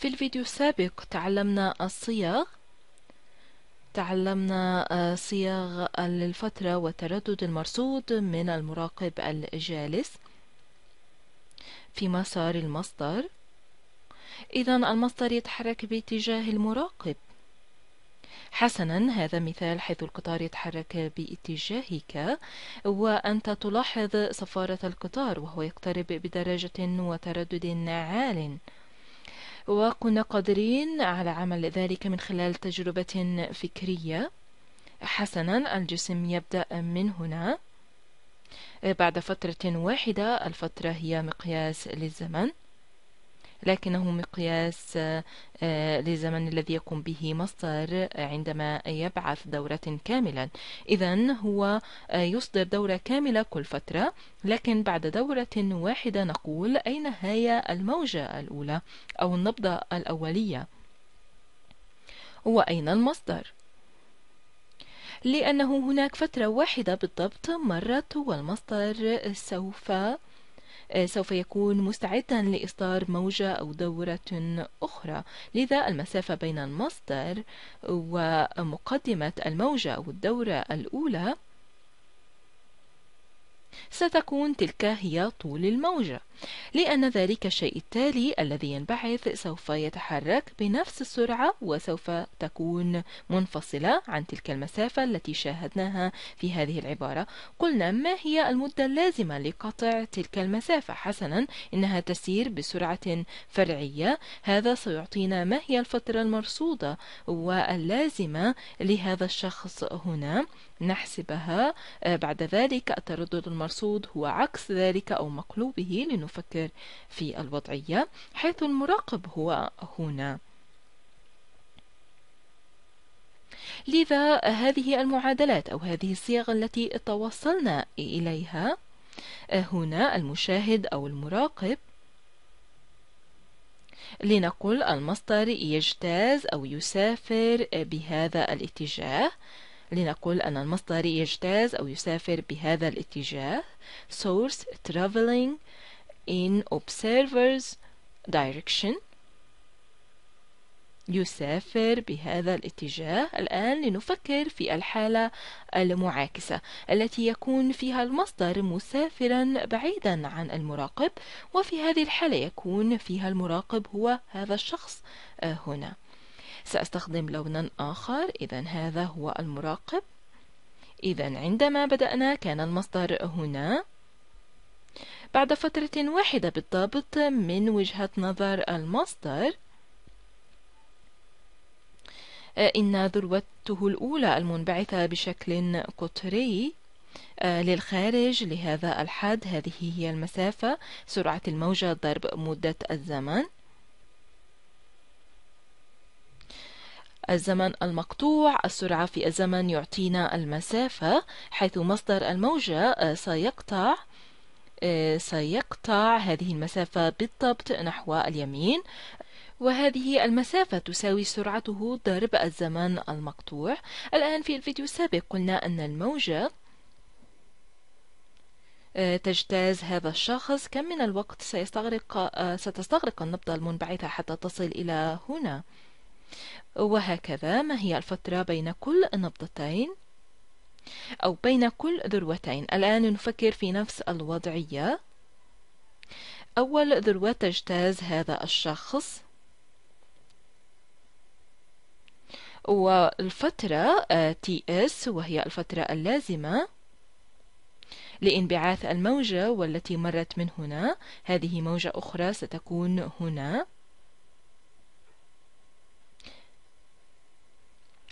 في الفيديو السابق تعلمنا الصيغ تعلمنا آه، صيغ الفترة والتردد المرصود من المراقب الجالس في مسار المصدر إذا المصدر يتحرك باتجاه المراقب حسنا هذا مثال حيث القطار يتحرك باتجاهك وأنت تلاحظ صفارة القطار وهو يقترب بدرجة وتردد عال وكنا قادرين على عمل ذلك من خلال تجربة فكرية حسنا الجسم يبدأ من هنا بعد فترة واحدة الفترة هي مقياس للزمن لكنه مقياس آه، آه، للزمن الذي يقوم به مصدر آه، عندما يبعث دورة كاملا إذا هو يصدر دورة كاملة كل فترة لكن بعد دورة واحدة نقول أين هي الموجة الأولى أو النبضة الأولية وأين المصدر؟ لأنه هناك فترة واحدة بالضبط مرت والمصدر سوف آه، سوف يكون مستعدا لإصدار موجة أو دورة أخرى لذا المسافة بين المصدر ومقدمة الموجة أو الدورة الأولى ستكون تلك هي طول الموجة لأن ذلك الشيء التالي الذي ينبعث سوف يتحرك بنفس السرعة وسوف تكون منفصلة عن تلك المسافة التي شاهدناها في هذه العبارة قلنا ما هي المدة اللازمة لقطع تلك المسافة حسنا إنها تسير بسرعة فرعية هذا سيعطينا ما هي الفترة المرصودة واللازمة لهذا الشخص هنا نحسبها آه، بعد ذلك التردد المرصود هو عكس ذلك أو مقلوبه لنفكر في الوضعية حيث المراقب هو هنا لذا هذه المعادلات أو هذه الصيغ التي توصلنا إليها آه، هنا المشاهد أو المراقب لنقل المصدر يجتاز أو يسافر بهذا الاتجاه لنقول أن المصدر يجتاز أو يسافر بهذا الاتجاه source traveling in observer's direction يسافر بهذا الاتجاه الآن لنفكر في الحالة المعاكسة التي يكون فيها المصدر مسافرا بعيدا عن المراقب وفي هذه الحالة يكون فيها المراقب هو هذا الشخص آه، هنا سأستخدم لونا آخر إذا هذا هو المراقب إذا عندما بدأنا كان المصدر هنا بعد فترة واحدة بالضبط من وجهة نظر المصدر آه، إن ذروته الأولى المنبعثة بشكل قطري آه، للخارج لهذا الحد هذه هي المسافة سرعة الموجة ضرب مدة الزمن الزمن المقطوع السرعة في الزمن يعطينا المسافة حيث مصدر الموجة آه، سيقطع آه، سيقطع هذه المسافة بالضبط نحو اليمين وهذه المسافة تساوي سرعته ضرب الزمن المقطوع الآن في الفيديو السابق قلنا أن الموجة آه، تجتاز هذا الشخص كم من الوقت سيستغرق ستستغرق النبضة المنبعثة حتى تصل إلى هنا؟ وهكذا ما هي الفترة بين كل نبضتين أو بين كل ذروتين الآن نفكر في نفس الوضعية أول ذروة تجتاز هذا الشخص والفترة آه، TS وهي الفترة اللازمة لانبعاث الموجة والتي مرت من هنا هذه موجة أخرى ستكون هنا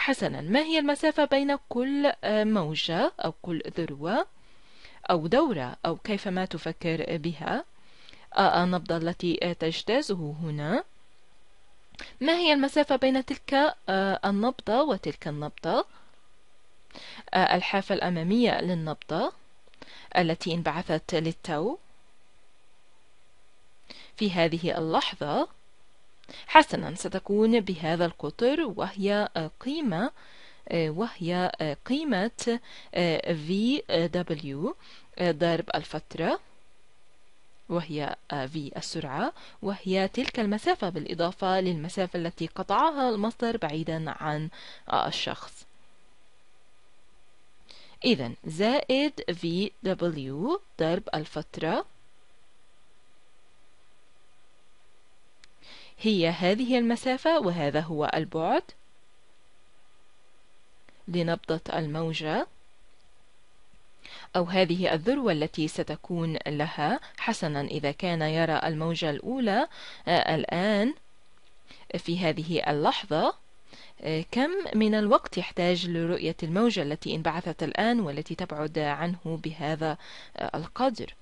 حسنا ما هي المسافة بين كل آه، موجة أو كل ذروة أو دورة أو كيفما تفكر بها آه، النبضة التي آه، تجتازه هنا ما هي المسافة بين تلك النبضة وتلك النبضة الحافة الأمامية للنبضة التي انبعثت للتو في هذه اللحظة حسنا ستكون بهذا القطر وهي آه، قيمة آه، وهي آه، قيمة VW ضرب الفترة وهي في السرعة وهي تلك المسافة بالإضافة للمسافة التي قطعها المصدر بعيدا عن الشخص إذا زائد VW ضرب الفترة هي هذه المسافة وهذا هو البعد لنبضة الموجة أو هذه الذروة التي ستكون لها حسنا إذا كان يرى الموجة الأولى آه، الآن في هذه اللحظة آه، كم من الوقت يحتاج لرؤية الموجة التي انبعثت الآن والتي تبعد عنه بهذا آه، القدر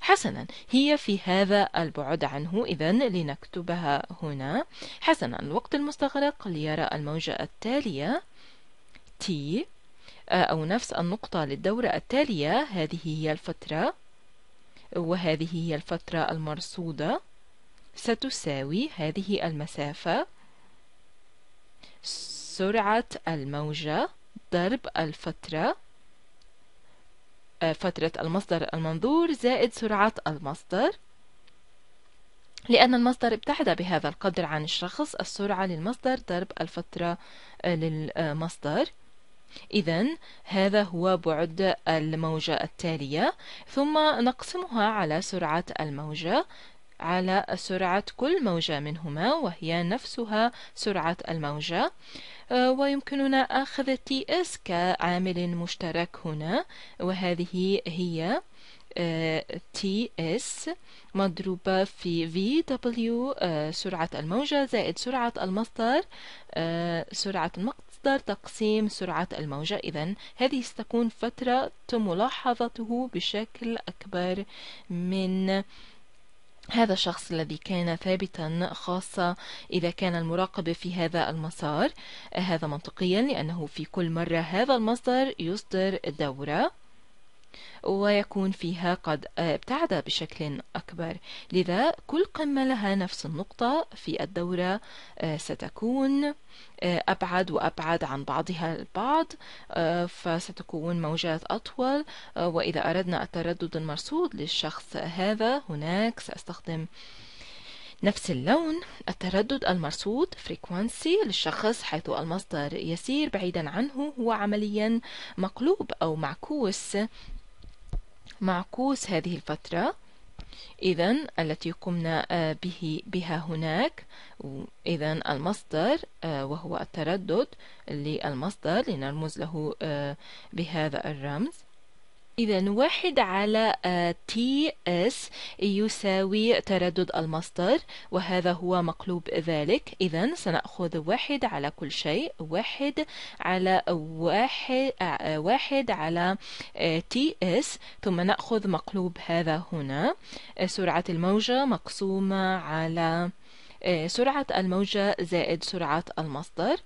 حسنا هي في هذا البعد عنه إذا لنكتبها هنا حسنا الوقت المستغرق ليرى الموجة التالية T آه، أو نفس النقطة للدورة التالية هذه هي الفترة وهذه هي الفترة المرصودة ستساوي هذه المسافة سرعة الموجة ضرب الفترة آه، فترة المصدر المنظور زائد سرعة المصدر لأن المصدر ابتعد بهذا القدر عن الشخص السرعة للمصدر ضرب الفترة آه، للمصدر إذا هذا هو بعد الموجة التالية ثم نقسمها على سرعة الموجة على سرعة كل موجة منهما وهي نفسها سرعة الموجة آه، ويمكننا أخذ TS كعامل مشترك هنا وهذه هي TS آه، مضروبة في VW آه، سرعة الموجة زائد سرعة المصدر سرعة المصدر تقسيم سرعة الموجة إذا هذه ستكون فترة ملاحظته بشكل أكبر من هذا الشخص الذي كان ثابتا خاصة إذا كان المراقب في هذا المسار هذا منطقيا لأنه في كل مرة هذا المصدر يصدر دورة ويكون فيها قد ابتعد بشكل أكبر لذا كل قمة لها نفس النقطة في الدورة آه، ستكون آه، أبعد وأبعد عن بعضها البعض آه، فستكون موجات أطول وإذا أردنا التردد المرصود للشخص هذا هناك سأستخدم نفس اللون التردد المرصود frequency للشخص حيث المصدر يسير بعيدا عنه هو عمليا مقلوب أو معكوس معكوس هذه الفترة إذا التي قمنا آه، به بها هناك إذا المصدر آه، وهو التردد للمصدر لنرمز له آه، بهذا الرمز إذا واحد على تي آه، اس يساوي تردد المصدر وهذا هو مقلوب ذلك إذا سنأخذ واحد على كل شيء واحد على واحد آه، واحد على تي آه، اس ثم نأخذ مقلوب هذا هنا سرعة الموجة مقسومة على سرعة الموجة زائد سرعة المصدر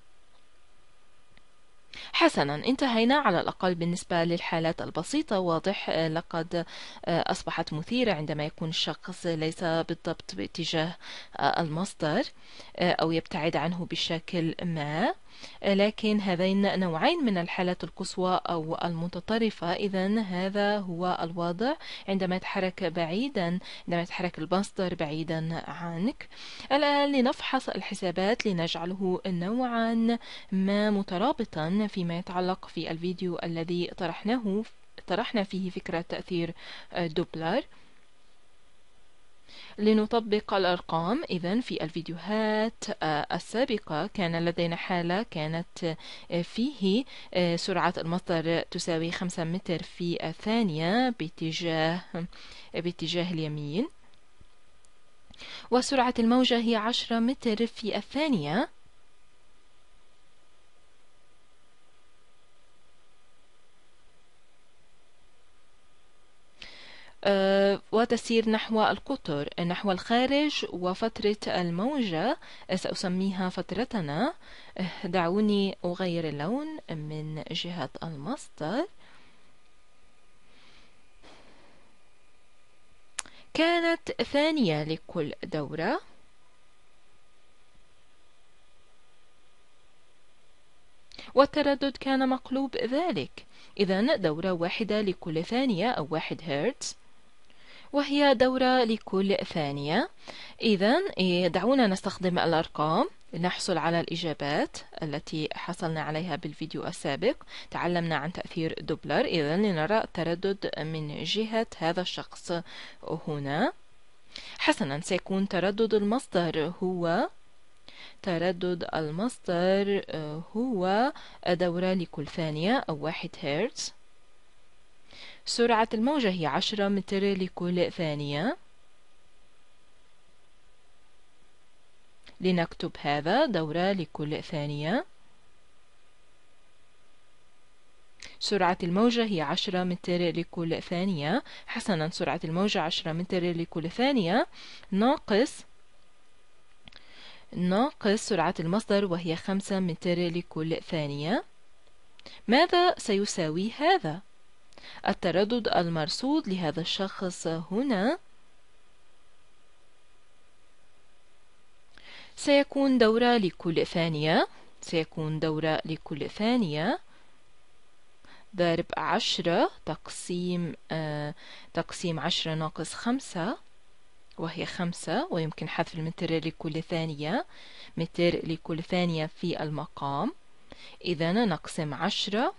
حسنا انتهينا على الأقل بالنسبة للحالات البسيطة واضح آه، لقد آه، أصبحت مثيرة عندما يكون الشخص ليس بالضبط باتجاه آه، المصدر أو يبتعد عنه بشكل ما لكن هذين نوعين من الحالات القصوى أو المتطرفة إذا هذا هو الوضع عندما يتحرك بعيدا عندما يتحرك المصدر بعيدا عنك الآن لنفحص الحسابات لنجعله نوعا ما مترابطا فيما يتعلق في الفيديو الذي طرحناه طرحنا فيه فكرة تأثير دوبلر لنطبق الأرقام إذا في الفيديوهات آه، السابقة كان لدينا حالة كانت آه، فيه آه، سرعة المصدر تساوي 5 متر في الثانية باتجاه باتجاه اليمين وسرعة الموجة هي 10 متر في الثانية وتسير نحو القطر نحو الخارج وفترة الموجة سأسميها فترتنا إه، دعوني أغير اللون من جهة المصدر كانت ثانية لكل دورة والتردد كان مقلوب ذلك إذا دورة واحدة لكل ثانية أو واحد هرتز وهي دورة لكل ثانية إذا إيه، دعونا نستخدم الأرقام لنحصل على الإجابات التي حصلنا عليها بالفيديو السابق تعلمنا عن تأثير دوبلر إذا لنرى التردد من جهة هذا الشخص هنا حسنا سيكون تردد المصدر هو تردد المصدر هو دورة لكل ثانية أو واحد هرتز سرعة الموجة هي عشرة متر لكل ثانية لنكتب هذا دورة لكل ثانية سرعة الموجة هي عشرة متر لكل ثانية حسنا سرعة الموجة عشرة متر لكل ثانية ناقص ناقص سرعة المصدر وهي خمسة متر لكل ثانية ماذا سيساوي هذا؟ التردد المرصود لهذا الشخص هنا سيكون دورة لكل ثانية سيكون دورة لكل ثانية ضرب عشرة تقسيم آه تقسيم عشرة ناقص خمسة وهي خمسة ويمكن حذف المتر لكل ثانية متر لكل ثانية في المقام إذا نقسم عشرة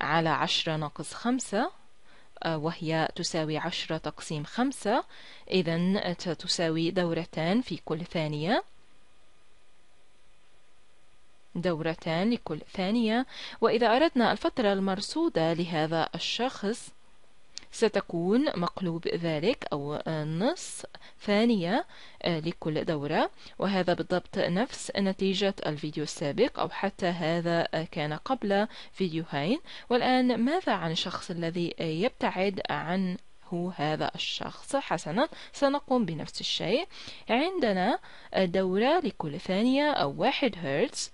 على عشرة ناقص خمسة آه، وهي تساوي عشرة تقسيم خمسة إذا آه، تساوي دورتان في كل ثانية دورتان لكل ثانية وإذا أردنا الفترة المرصودة لهذا الشخص ستكون مقلوب ذلك أو نصف ثانية آه، لكل دورة وهذا بالضبط نفس نتيجة الفيديو السابق أو حتى هذا آه، كان قبل فيديوهين والآن ماذا عن الشخص الذي يبتعد عن هذا الشخص حسنا سنقوم بنفس الشيء عندنا آه، دورة لكل ثانية أو واحد هرتز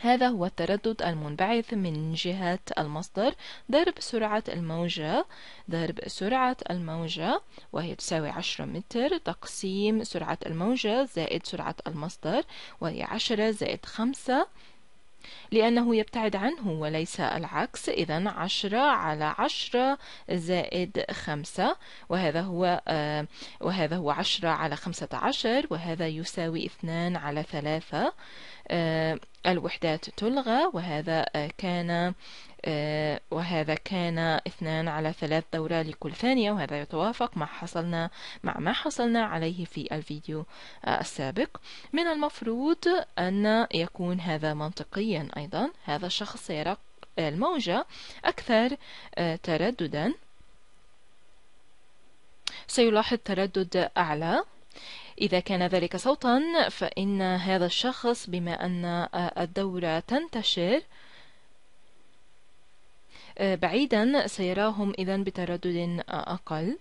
هذا هو التردد المنبعث من جهة المصدر ضرب سرعة الموجة ضرب سرعة الموجة وهي تساوي عشرة متر تقسيم سرعة الموجة زائد سرعة المصدر وهي عشرة زائد خمسة لأنه يبتعد عنه وليس العكس إذا عشرة على عشرة زائد خمسة وهذا هو آه، وهذا هو عشرة على خمسة عشر وهذا يساوي اثنان على ثلاثة آه، الوحدات تلغى وهذا آه، كان آه، وهذا كان اثنان على ثلاث دورة لكل ثانية وهذا يتوافق مع حصلنا مع ما حصلنا عليه في الفيديو آه، السابق من المفروض أن يكون هذا منطقيا أيضا هذا الشخص سيرى الموجة أكثر آه، ترددا سيلاحظ تردد أعلى إذا كان ذلك صوتا فإن هذا الشخص بما أن الدورة تنتشر آه، بعيدا سيراهم إذا بتردد أقل